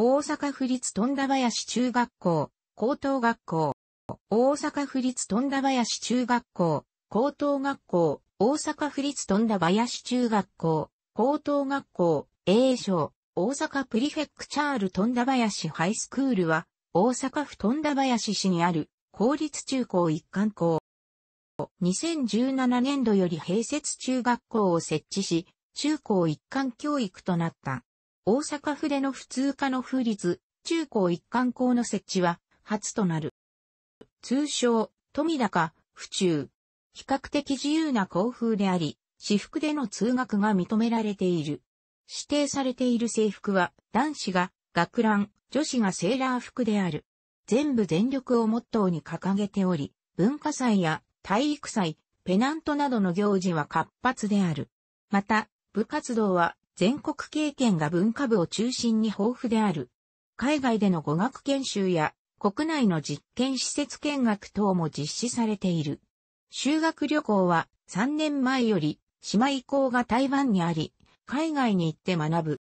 大阪府立富田林中学校、高等学校、大阪府立富田林中学校、高等学校、大阪府立富田林中学校、高等学校、A 賞、大阪プリフェクチャール富田林ハイスクールは、大阪府富田林市にある、公立中高一貫校。2017年度より併設中学校を設置し、中高一貫教育となった。大阪府での普通科の風立、中高一貫校の設置は初となる。通称、富高、府中。比較的自由な校風であり、私服での通学が認められている。指定されている制服は、男子が学ラン、女子がセーラー服である。全部全力をモットーに掲げており、文化祭や体育祭、ペナントなどの行事は活発である。また、部活動は全国経験が文化部を中心に豊富である。海外での語学研修や国内の実験施設見学等も実施されている。修学旅行は3年前より島移行が台湾にあり、海外に行って学ぶ。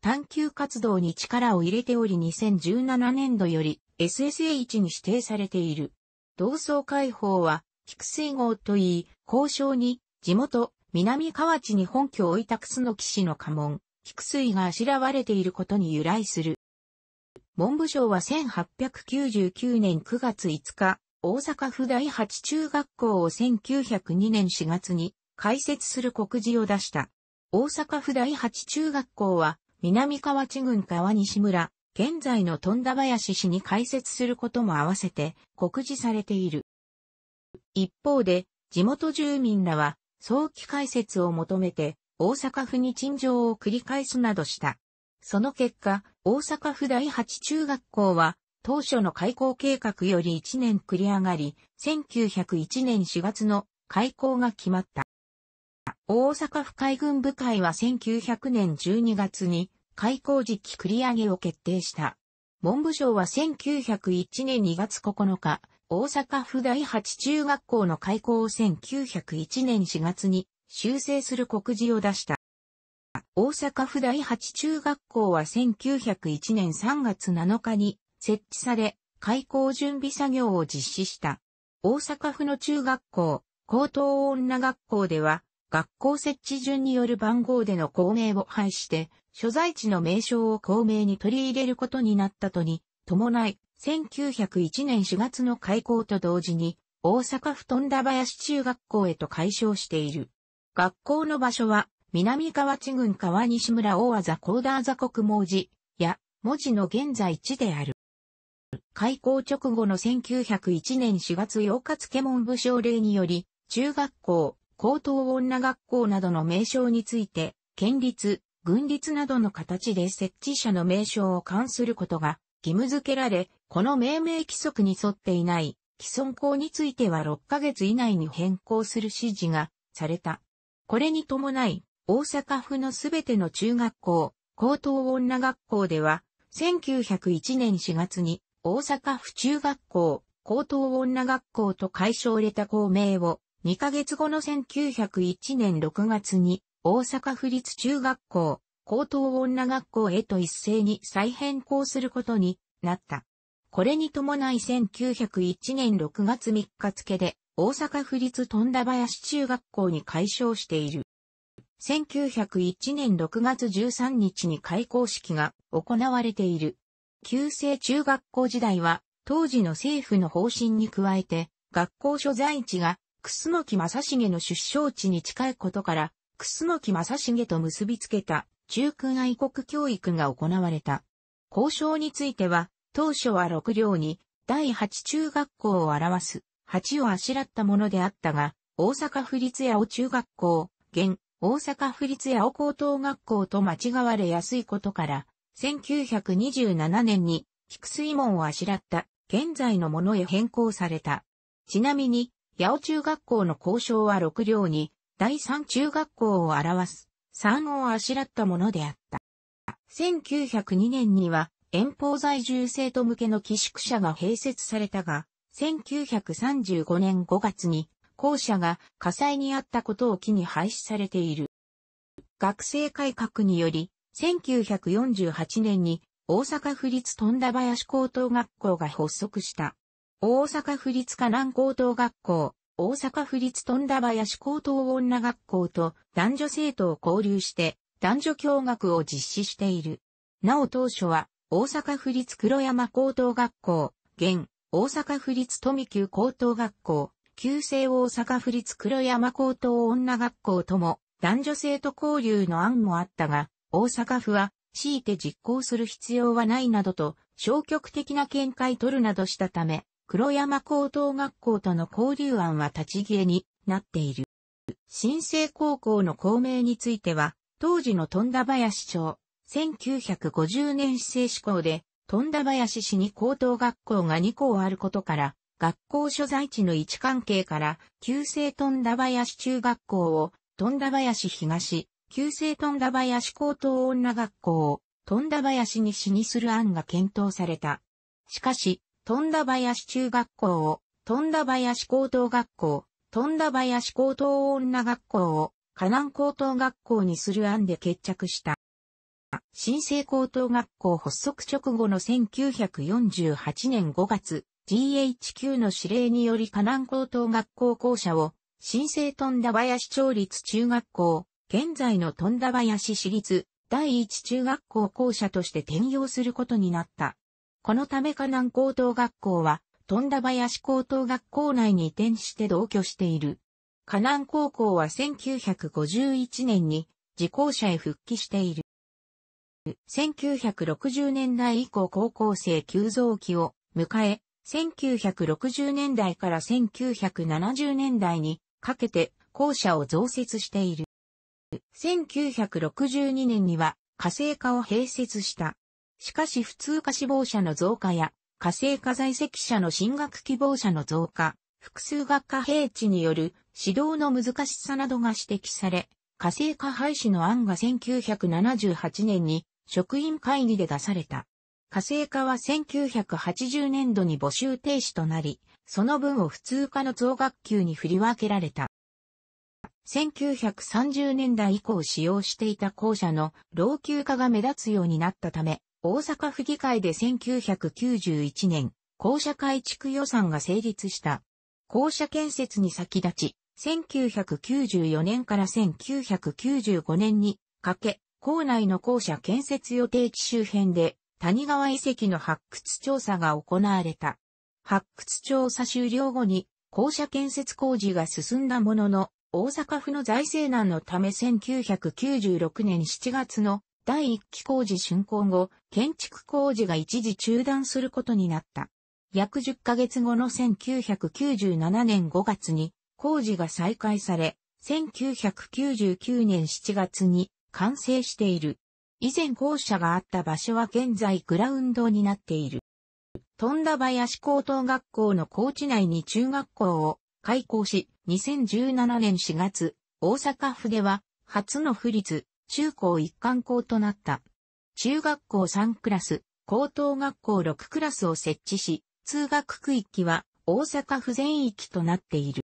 探求活動に力を入れており2017年度より SSA1 に指定されている。同窓解放は、菊水号といい、交渉に地元、南河内に本拠を置いた楠騎士の家紋、菊水があしらわれていることに由来する。文部省は1899年9月5日、大阪府第八中学校を1902年4月に開設する告示を出した。大阪府第八中学校は、南河内郡川西村、現在の富田林市に開設することも合わせて告示されている。一方で、地元住民らは、早期解説を求めて、大阪府に陳情を繰り返すなどした。その結果、大阪府第八中学校は、当初の開校計画より1年繰り上がり、1901年4月の開校が決まった。大阪府海軍部会は1900年12月に開校時期繰り上げを決定した。文部省は1901年2月9日、大阪府第八中学校の開校を1901年4月に修正する告示を出した。大阪府第八中学校は1901年3月7日に設置され、開校準備作業を実施した。大阪府の中学校、高等女学校では、学校設置順による番号での校名を廃して、所在地の名称を校名に取り入れることになったとに、伴い、1901年4月の開校と同時に、大阪府富田林中学校へと改称している。学校の場所は、南河内郡川西村大和高田座国文字や、文字の現在地である。開校直後の1901年4月8日付文部省令により、中学校、高等女学校などの名称について、県立、軍立などの形で設置者の名称を冠することが義務付けられ、この命名規則に沿っていない既存校については6ヶ月以内に変更する指示がされた。これに伴い、大阪府のすべての中学校、高等女学校では、1901年4月に大阪府中学校、高等女学校と解消れた校名を、2ヶ月後の1901年6月に、大阪府立中学校、高等女学校へと一斉に再変更することになった。これに伴い1901年6月3日付で、大阪府立富田林中学校に改称している。1901年6月13日に開校式が行われている。旧制中学校時代は、当時の政府の方針に加えて、学校所在地が、楠木正成の出生地に近いことから、楠木正成と結びつけた、中君愛国教育が行われた。交渉については、当初は6両に、第8中学校を表す、8をあしらったものであったが、大阪府立八尾中学校、現、大阪府立八尾高等学校と間違われやすいことから、1927年に、菊水門をあしらった、現在のものへ変更された。ちなみに、八尾中学校の交渉は6両に、第3中学校を表す、3をあしらったものであった。1902年には、遠方在住生徒向けの寄宿舎が併設されたが、1935年5月に校舎が火災にあったことを機に廃止されている。学生改革により、1948年に大阪府立富田林高等学校が発足した。大阪府立河南高等学校、大阪府立富田林高等女学校と男女生徒を交流して男女共学を実施している。なお当初は大阪府立黒山高等学校、現、大阪府立富久高等学校、旧制大阪府立黒山高等女学校とも、男女生徒交流の案もあったが、大阪府は、強いて実行する必要はないなどと、消極的な見解取るなどしたため、黒山高等学校との交流案は立ち消えになっている。新生高校の校名については、当時の富田林町、1950年市制施行で、富田林市に高等学校が2校あることから、学校所在地の位置関係から、旧制富田林中学校を、富田林東、旧制富田林高等女学校を、富田林西にする案が検討された。しかし、富田林中学校を、富田林高等学校、富田林高等女学校を、河南高等学校にする案で決着した。新生高等学校発足直後の1948年5月、GHQ の指令により河南高等学校校舎を、新生富田林町立中学校、現在の富田林市立第一中学校校舎として転用することになった。このため河南高等学校は、富田林高等学校内に移転して同居している。河南高校は1951年に自校舎へ復帰している。1960年代以降高校生急増期を迎え、1960年代から1970年代にかけて校舎を増設している。1962年には火星化を併設した。しかし普通化志望者の増加や火星化在籍者の進学希望者の増加、複数学科平地による指導の難しさなどが指摘され、火星化廃止の案が1978年に職員会議で出された。火星化は1980年度に募集停止となり、その分を普通科の増学級に振り分けられた。1930年代以降使用していた校舎の老朽化が目立つようになったため、大阪府議会で1991年、校舎改築予算が成立した。校舎建設に先立ち、1994年から1995年にかけ、校内の校舎建設予定地周辺で谷川遺跡の発掘調査が行われた。発掘調査終了後に校舎建設工事が進んだものの、大阪府の財政難のため1996年7月の第1期工事竣工後、建築工事が一時中断することになった。約10ヶ月後の1997年5月に工事が再開され、1999年7月に完成している。以前校舎があった場所は現在グラウンドになっている。富田林高等学校の校地内に中学校を開校し、2017年4月、大阪府では初の府立中高一貫校となった。中学校3クラス、高等学校6クラスを設置し、通学区域は大阪府全域となっている。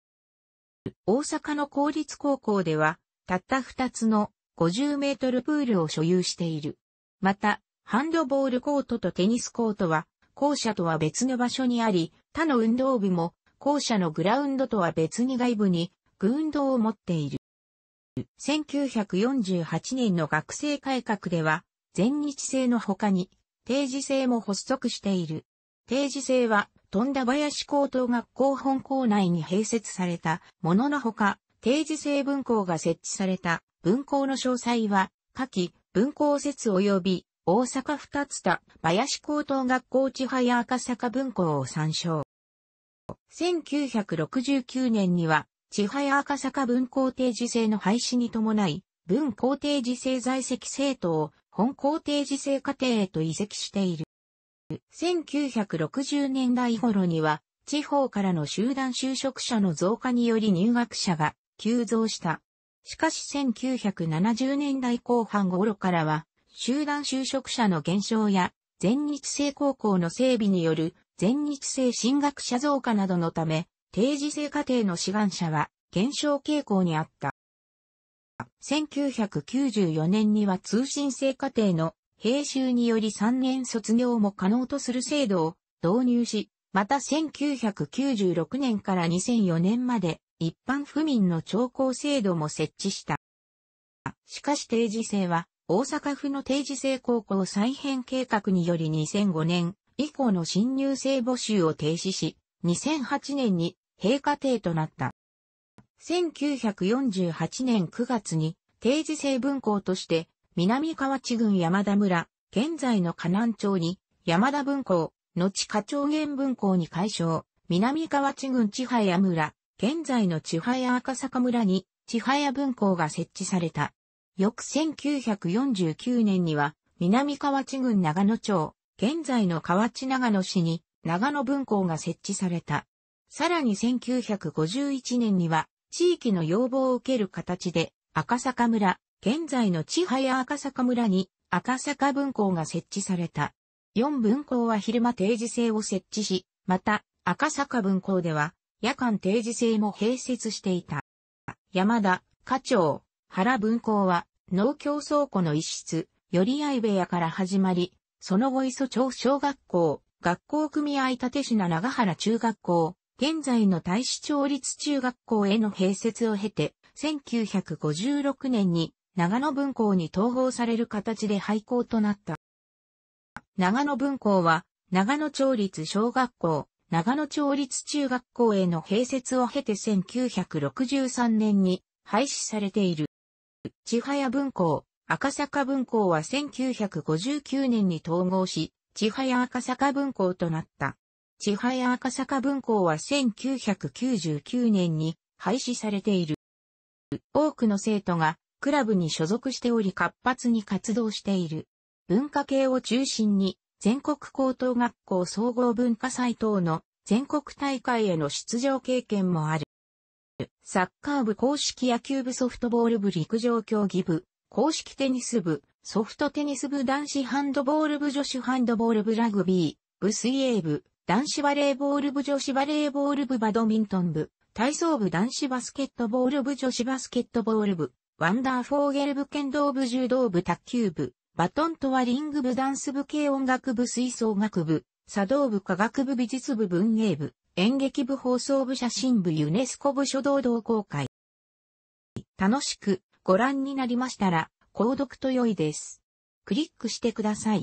大阪の公立高校では、たった2つの50メートルプールを所有している。また、ハンドボールコートとテニスコートは、校舎とは別の場所にあり、他の運動部も、校舎のグラウンドとは別に外部に、軍道を持っている。1948年の学生改革では、全日制の他に、定時制も発足している。定時制は、富田林高等学校本校内に併設されたもののほか、定時制分校が設置された文校の詳細は、下記、文校説及び、大阪二つ田、林高等学校千早赤坂文校を参照。1969年には、千早赤坂文校定時制の廃止に伴い、文校定時制在籍生徒を本校定時制課程へと移籍している。1960年代頃には、地方からの集団就職者の増加により入学者が急増したしかし1970年代後半頃からは、集団就職者の減少や、全日制高校の整備による全日制進学者増加などのため、定時制課程の志願者は減少傾向にあった。1994年には通信制課程の編集により3年卒業も可能とする制度を導入し、また1996年から2004年まで一般府民の徴工制度も設置した。しかし定時制は、大阪府の定時制高校再編計画により2005年以降の新入生募集を停止し、2008年に閉課程となった。1948年9月に定時制分校として南河内郡山田村、現在の河南町に山田分校、後花町原分校に改称、南河内郡千早村、現在の千早赤坂村に千早分校が設置された。翌1949年には南河内郡長野町、現在の河内長野市に長野分校が設置された。さらに1951年には地域の要望を受ける形で赤坂村、現在の千早赤坂村に赤坂分校が設置された。4分校は昼間定時制を設置し、また赤坂分校では夜間定時制も併設していた。山田、課長、原文庫は、農協倉庫の一室、寄合部屋から始まり、その後磯町小学校、学校組合立品長原中学校、現在の大使町立中学校への併設を経て、1956年に長野文庫に統合される形で廃校となった。長野文庫は、長野町立小学校、長野町立中学校への併設を経て1963年に廃止されている。千早文校、赤坂文校は1959年に統合し、千早赤坂文校となった。千早赤坂文校は1999年に廃止されている。多くの生徒がクラブに所属しており活発に活動している。文化系を中心に全国高等学校総合文化祭等の全国大会への出場経験もある。サッカー部公式野球部ソフトボール部陸上競技部、公式テニス部、ソフトテニス部男子ハンドボール部女子ハンドボール部ラグビー、部水泳部、男子バレーボール部女子バレーボール部バドミントン部、体操部男子バスケットボール部女子バスケットボール部、ワンダーフォーゲル部剣道部柔道部卓球部、バトントワリング部ダンス部系音楽部吹奏楽部、茶道部科学部美術部文芸部、演劇部放送部写真部ユネスコ部書道同好会。楽しくご覧になりましたら、購読と良いです。クリックしてください。